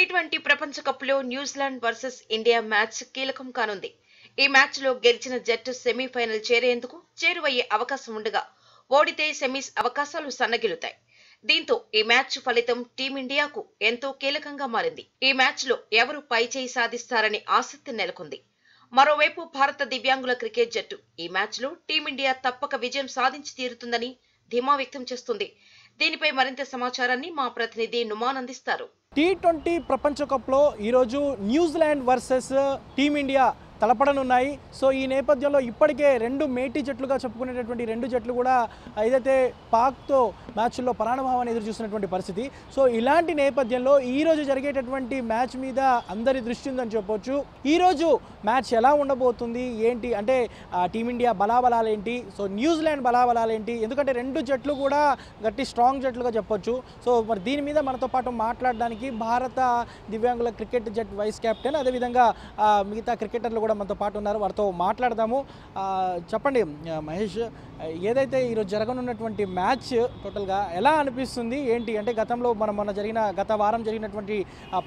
T twenty ప్రపంచ కప్లో New Zealand versus India match కీలకం కానుంది ఈ మ్యాచ్లో గెలిచిన జట్టు సెమీఫైనల్ చేరేందుకు చేరువయ్యే అవకాశం ఉండగా ఓడితే సెమీస్ అవకాశాలు సన్నగిలుతాయి దీంతో ఈ మ్యాచ్ ఫలితం టీమిండియాకు ఎంతో కీలకంగా మారింది ఈ మ్యాచ్లో ఎవరు పైచేయి సాధిస్తారని ఆసక్తి నెలకొంది మరోవైపు భారత దివ్యాంగుల క్రికెట్ జట్టు ఈ మ్యాచ్లో టీమిండియా తప్పక విజయం సాధించి తీరుతుందని ధీమా వ్యక్తం చేస్తుంది దీనిపై మరింత సమాచారాన్ని మా ప్రతినిధి నుమాన్ అందిస్తారు టీ ట్వంటీ ప్రపంచకప్లో ఈరోజు న్యూజిలాండ్ వర్సెస్ టీమిండియా తలపడనున్నాయి సో ఈ నేపథ్యంలో ఇప్పటికే రెండు మేటి జట్లుగా చెప్పుకునేటటువంటి రెండు జట్లు కూడా ఏదైతే పాక్తో మ్యాచ్లో పరాణభావాన్ని ఎదురు చూస్తున్నటువంటి పరిస్థితి సో ఇలాంటి నేపథ్యంలో ఈరోజు జరిగేటటువంటి మ్యాచ్ మీద అందరి దృష్టి ఉందని చెప్పొచ్చు ఈరోజు మ్యాచ్ ఎలా ఉండబోతుంది ఏంటి అంటే టీమిండియా బలాబలాలేంటి సో న్యూజిలాండ్ బలాబలాలేంటి ఎందుకంటే రెండు జట్లు కూడా గట్టి స్ట్రాంగ్ జట్లుగా చెప్పొచ్చు సో మరి దీని మీద మనతో పాటు మాట్లాడడానికి భారత దివ్యాంగుల క్రికెట్ జట్ వైస్ కెప్టెన్ అదేవిధంగా మిగతా క్రికెటర్లు కూడా కూడా మనతో పాటు ఉన్నారు వారితో మాట్లాడదాము చెప్పండి మహేష్ ఏదైతే ఈరోజు జరగనున్నటువంటి మ్యాచ్ టోటల్గా ఎలా అనిపిస్తుంది ఏంటి అంటే గతంలో మనం మొన్న జరిగిన గత వారం జరిగినటువంటి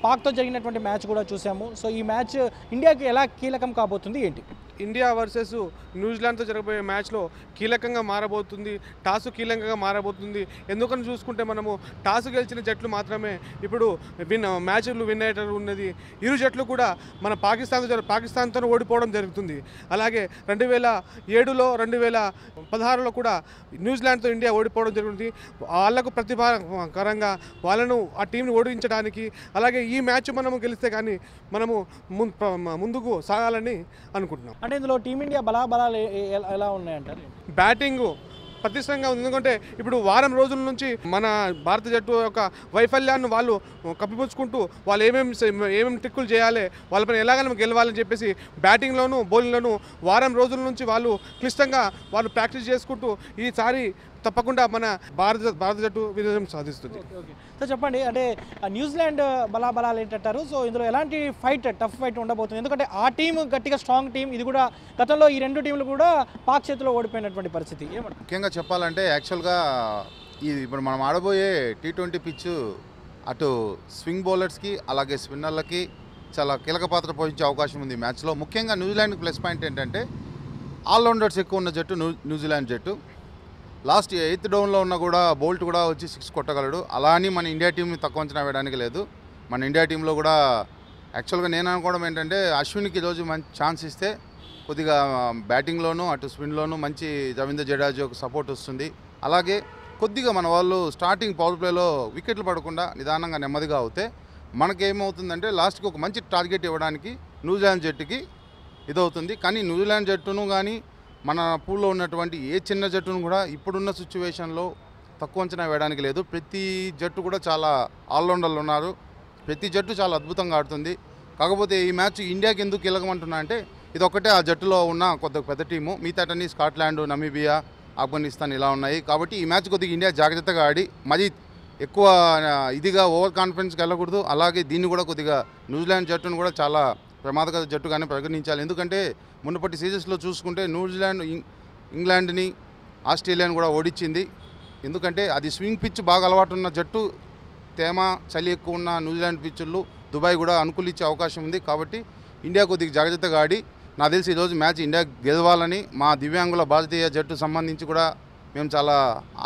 పాక్తో జరిగినటువంటి మ్యాచ్ కూడా చూసాము సో ఈ మ్యాచ్ ఇండియాకి ఎలా కీలకం కాబోతుంది ఏంటి ఇండియా వర్సెస్ న్యూజిలాండ్తో జరగబోయే మ్యాచ్లో కీలకంగా మారబోతుంది టాసు కీలకంగా మారబోతుంది ఎందుకని చూసుకుంటే మనము టాసు గెలిచిన జట్లు మాత్రమే ఇప్పుడు విన్ మ్యాచ్లు విన్ అయ్యేటట్టు ఉన్నది ఇరు జట్లు కూడా మన పాకిస్తాన్తో పాకిస్తాన్తో ఓడిపోవడం జరుగుతుంది అలాగే రెండు వేల ఏడులో రెండు వేల పదహారులో కూడా న్యూజిలాండ్తో ఇండియా ఓడిపోవడం జరుగుతుంది వాళ్లకు ప్రతిభాకరంగా వాళ్ళను ఆ టీంని ఓడించడానికి అలాగే ఈ మ్యాచ్ మనము గెలిస్తే కానీ మనము ముందుకు సాగాలని అనుకుంటున్నాం అంటే ఇందులో టీమిండియా బలాబలాలు ఎలా ఉన్నాయంటారు బ్యాటింగ్ ప్రతిష్టంగా ఉంది ఎందుకంటే ఇప్పుడు వారం రోజుల నుంచి మన భారత జట్టు యొక్క వైఫల్యాన్ని వాళ్ళు కప్పిపుచ్చుకుంటూ వాళ్ళు ఏమేమి ఏమేమి ట్రిక్కులు చేయాలి వాళ్ళ పైన ఎలాగైనా గెలవాలని చెప్పేసి బ్యాటింగ్లోను బౌలింగ్లోను వారం రోజుల నుంచి వాళ్ళు క్లిష్టంగా వాళ్ళు ప్రాక్టీస్ చేసుకుంటూ ఈసారి తప్పకుండా మన భారత భారత జట్టు విజయం సాధిస్తుంది సో చెప్పండి అంటే న్యూజిలాండ్ బలాబలాలు ఏంటంటారు సో ఇందులో ఎలాంటి ఫైట్ టఫ్ ఫైట్ ఉండబోతుంది ఎందుకంటే ఆ టీం గట్టిగా స్ట్రాంగ్ టీం ఇది కూడా గతంలో ఈ రెండు టీంలు కూడా పాక్ చేతిలో ఓడిపోయినటువంటి పరిస్థితి ముఖ్యంగా చెప్పాలంటే యాక్చువల్గా ఇది ఇప్పుడు మనం ఆడబోయే టీ ట్వంటీ పిచ్ అటు స్వింగ్ బౌలర్స్కి అలాగే స్పిన్నర్లకి చాలా కీలక పాత్ర పోషించే అవకాశం ఉంది మ్యాచ్లో ముఖ్యంగా న్యూజిలాండ్ ప్లస్ పాయింట్ ఏంటంటే ఆల్రౌండర్స్ ఎక్కువ ఉన్న జట్టు న్యూజిలాండ్ జట్టు లాస్ట్ ఎయిత్ డౌన్లో ఉన్న కూడా బోల్ట్ కూడా వచ్చి సిక్స్ కొట్టగలడు అలా అని మన ఇండియా టీం తక్కువ అంచనా వేయడానికి లేదు మన ఇండియా టీంలో కూడా యాక్చువల్గా నేను అనుకోవడం ఏంటంటే అశ్విన్కి ఈరోజు మంచి ఛాన్స్ ఇస్తే కొద్దిగా బ్యాటింగ్లోనూ అటు స్పిన్లోనూ మంచి రవీంద్ర జడేజా ఒక సపోర్ట్ వస్తుంది అలాగే కొద్దిగా మన వాళ్ళు స్టార్టింగ్ పవర్ ప్లేలో వికెట్లు పడకుండా నిదానంగా నెమ్మదిగా అవుతే మనకేమవుతుందంటే లాస్ట్కి ఒక మంచి టార్గెట్ ఇవ్వడానికి న్యూజిలాండ్ జట్టుకి ఇదవుతుంది కానీ న్యూజిలాండ్ జట్టును కానీ మన పూల్లో ఉన్నటువంటి ఏ చిన్న జట్టును కూడా ఇప్పుడున్న సిచ్యువేషన్లో తక్కువ అంచనా వేయడానికి లేదు ప్రతి జట్టు కూడా చాలా ఆల్రౌండర్లు ఉన్నారు ప్రతి జట్టు చాలా అద్భుతంగా ఆడుతుంది కాకపోతే ఈ మ్యాచ్ ఇండియాకి ఎందుకు కీలకమంటున్నా అంటే ఇది ఒకటే ఆ జట్టులో ఉన్న కొద్ది పెద్ద టీము మిగతాటన్నీ స్కాట్లాండ్ నమీబియా ఆఫ్ఘనిస్తాన్ ఇలా ఉన్నాయి కాబట్టి ఈ మ్యాచ్ కొద్దిగా ఇండియా జాగ్రత్తగా ఆడి మరీ ఎక్కువ ఇదిగా ఓవర్ కాన్ఫిడెన్స్కి వెళ్ళకూడదు అలాగే దీన్ని కూడా కొద్దిగా న్యూజిలాండ్ జట్టును కూడా చాలా ప్రమాదకర జట్టుగానే ప్రకటించాలి ఎందుకంటే మునుపటి సీజన్స్లో చూసుకుంటే న్యూజిలాండ్ ఇంగ్లాండ్ని ఆస్ట్రేలియాని కూడా ఓడించింది ఎందుకంటే అది స్వింగ్ పిచ్ బాగా అలవాటు ఉన్న జట్టు తేమ చలి ఎక్కువ ఉన్న న్యూజిలాండ్ పిచ్చులు దుబాయ్ కూడా అనుకూలించే అవకాశం ఉంది కాబట్టి ఇండియా కొద్దిగా జాగ్రత్తగా ఆడి నాకు తెలిసి ఈరోజు మ్యాచ్ ఇండియా గెలవాలని మా దివ్యాంగుల భారతీయ జట్టు సంబంధించి కూడా मैं चला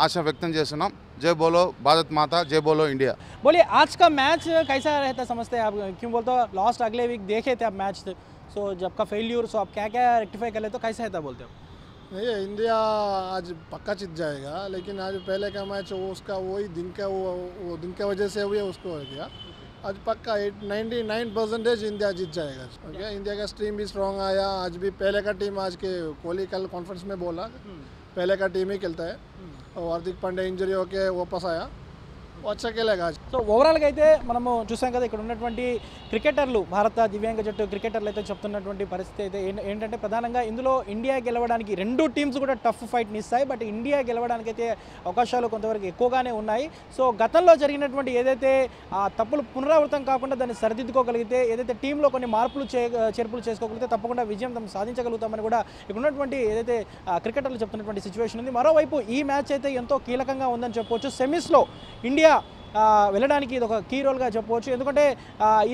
आशा व्यक्त जय बोलो भारत माता जय बोलो इंडिया बोलिए आज का मैच कैसा रहता समझते हैं आप क्यों बोलते हो लास्ट अगले वीक देखे थे आप मैच सो तो। जब का फेल्यूर सो आप क्या क्या रेक्टिफाई कर लेते तो कैसा रहता बोलते हो नहीं इंडिया आज पक्का जीत जाएगा लेकिन आज पहले का मैच वो उसका वही दिन का वो, वो दिन के वजह से हुआ उसको हो गया आज पक्का at ninety nine percentage India जीत जाएगा ओके इंडिया का टीम भी स्ट्रॉन्ग आया आज भी पहले का टीम आज के कोहली कल कॉन्फ्रेंस में बोला हम्म। पहले का टीम ही खेलता है हम्म। और हार्दिक पांडे इंजरी होके वापस आया వచ్చకేలే కాదు సో ఓవరాల్గా అయితే మనము చూసాం కదా ఇక్కడ ఉన్నటువంటి క్రికెటర్లు భారత దివ్యాంగ జట్టు క్రికెటర్లు అయితే చెప్తున్నటువంటి పరిస్థితి అయితే ఏంటంటే ప్రధానంగా ఇందులో ఇండియా గెలవడానికి రెండు టీమ్స్ కూడా టఫ్ ఫైట్ని ఇస్తాయి బట్ ఇండియా గెలవడానికి అయితే అవకాశాలు కొంతవరకు ఎక్కువగానే ఉన్నాయి సో గతంలో జరిగినటువంటి ఏదైతే ఆ తప్పులు పునరావృతం కాకుండా దాన్ని సరిదిద్దుకోగలిగితే ఏదైతే టీంలో కొన్ని మార్పులు చేర్పులు చేసుకోగలిగితే తప్పకుండా విజయం తమ సాధించగలుగుతామని కూడా ఇక్కడ ఉన్నటువంటి ఏదైతే క్రికెటర్లు చెప్తున్నటువంటి సిచ్యువేషన్ ఉంది మరోవైపు ఈ మ్యాచ్ అయితే ఎంతో కీలకంగా ఉందని చెప్పవచ్చు సెమీస్లో ఇండియా ఇండియా వెళ్ళడానికి ఇది ఒక కీ రోల్గా చెప్పవచ్చు ఎందుకంటే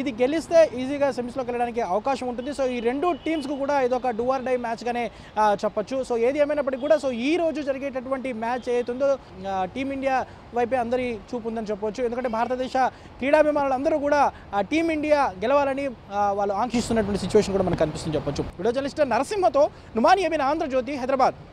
ఇది గెలిస్తే ఈజీగా సెమీస్లోకి వెళ్ళడానికి అవకాశం ఉంటుంది సో ఈ రెండు టీమ్స్కు కూడా ఇది ఒక డూఆర్ డై మ్యాచ్గానే చెప్పచ్చు సో ఏది ఏమైనప్పటికీ కూడా సో ఈ రోజు జరిగేటటువంటి మ్యాచ్ ఏదైతుందో టీమిండియా వైపే అందరి చూపు ఉందని చెప్పవచ్చు ఎందుకంటే భారతదేశ క్రీడాభిమానులు అందరూ కూడా టీమిండియా గెలవాలని వాళ్ళు ఆంక్షిస్తున్నటువంటి సిచ్యువేషన్ కూడా మనకు కనిపిస్తుంది చెప్పొచ్చు వీడియో జర్నలిస్ట్ నరసింహతో నుమాని ఏబిన్ ఆంధ్రజ్యోతి హైదరాబాద్